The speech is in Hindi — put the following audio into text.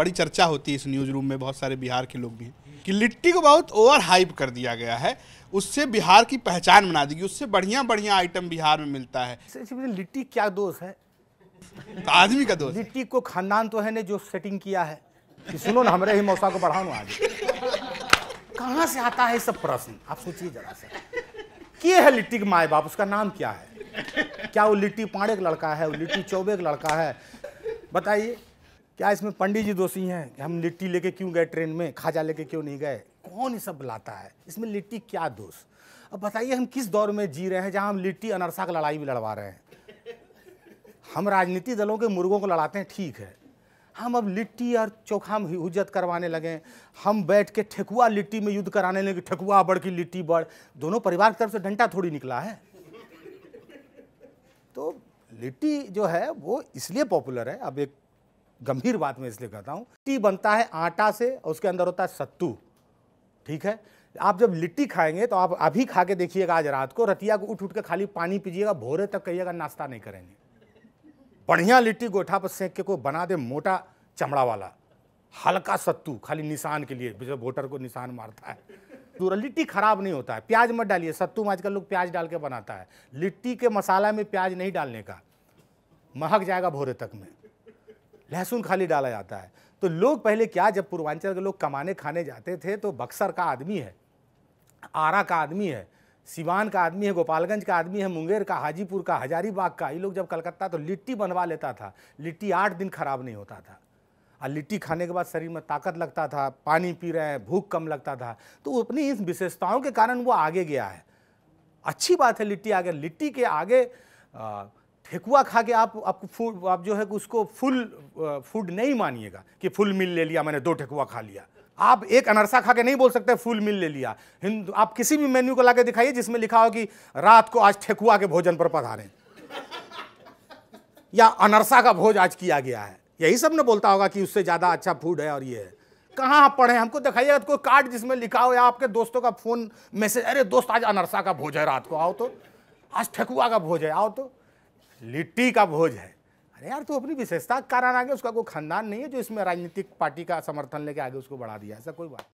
बड़ी चर्चा होती है इस न्यूज़ रूम में बहुत सारे बिहार के लोग भी हैं कि लिट्टी को बहुत ओवर हाइप कर दिया गया है उससे बिहार की पहचान बना देगी उससे बढ़िया बढ़िया आइटम बिहार में मिलता है लिट्टी क्या दोष है तो आदमी का दोष लिट्टी को खानदान तो है ने जो सेटिंग किया है कि सुनो ना हमारे ही मौसा को बढ़ाओ आज कहाँ से आता है सब प्रश्न आप सोचिए जरा सा ये है लिट्टी के माए बाप उसका नाम क्या है क्या वो लिट्टी पाड़े का लड़का है वो लिट्टी चौबे का लड़का है बताइए क्या इसमें पंडित जी दोषी हैं कि हम लिट्टी लेके क्यों गए ट्रेन में खाजा लेके क्यों नहीं गए कौन ये सब लाता है इसमें लिट्टी क्या दोष अब बताइए हम किस दौर में जी रहे हैं जहाँ हम लिट्टी अनरसा की लड़ाई भी लड़वा रहे हैं हम राजनीति दलों के मुर्गों को लड़ाते हैं ठीक है हम अब लिट्टी और चोखा में हुजत करवाने लगे हम बैठ के ठेकुआ लिट्टी में युद्ध कराने लगे ठेकुआ बढ़ की लिट्टी बढ़ दोनों परिवार की तरफ से डंटा थोड़ी निकला है तो लिट्टी जो है वो इसलिए पॉपुलर है अब एक गंभीर बात मैं इसलिए कहता हूँ लिट्टी बनता है आटा से और उसके अंदर होता है सत्तू ठीक है आप जब लिट्टी खाएंगे तो आप अभी खा के देखिएगा आज रात को रतिया को उठ उठ के खाली पानी पीजिएगा भोरे तक कहिएगा नाश्ता नहीं करेंगे बढ़िया लिट्टी गोठा पर सेंक के कोई बना दे मोटा चमड़ा वाला हल्का सत्तू खाली निशान के लिए जब वोटर को निशान मारता है पूरा तो लिट्टी खराब नहीं होता है प्याज मत डालिए सत्तू में आजकल लोग प्याज डाल के बनाता है लिट्टी के मसाला में प्याज नहीं डालने का महक जाएगा भोरे तक में लहसुन खाली डाला जाता है तो लोग पहले क्या जब पूर्वांचल के लोग कमाने खाने जाते थे तो बक्सर का आदमी है आरा का आदमी है सिवान का आदमी है गोपालगंज का आदमी है मुंगेर का हाजीपुर का हजारीबाग का ये लोग जब कलकत्ता तो लिट्टी बनवा लेता था लिट्टी आठ दिन खराब नहीं होता था और लिट्टी खाने के बाद शरीर में ताकत लगता था पानी पी रहे हैं भूख कम लगता था तो अपनी इन विशेषताओं के कारण वो आगे गया है अच्छी बात है लिट्टी आगे लिट्टी के आगे आ, ठेकुआ खा के आप आपको फूड आप जो है उसको फुल फूड नहीं मानिएगा कि फुल मिल ले लिया मैंने दो ठेकुआ खा लिया आप एक अनरसा खा के नहीं बोल सकते फुल मिल ले लिया हिंदू आप किसी भी मेन्यू को ला दिखाइए जिसमें लिखा हो कि रात को आज ठेकुआ के भोजन पर पधारें या अनरसा का भोज आज किया गया है यही सब ने बोलता होगा कि उससे ज़्यादा अच्छा फूड है और ये है कहाँ आप पढ़े हमको तो कोई कार्ड जिसमें लिखा हो या आपके दोस्तों का फ़ोन मैसेज अरे दोस्त आज अनरसा का भोज है रात को आओ तो आज ठेकुआ का भोज है आओ तो लिट्टी का भोज है अरे यार तो अपनी विशेषता के कारण आगे उसका कोई खानदान नहीं है जो इसमें राजनीतिक पार्टी का समर्थन लेके आगे उसको बढ़ा दिया ऐसा कोई बात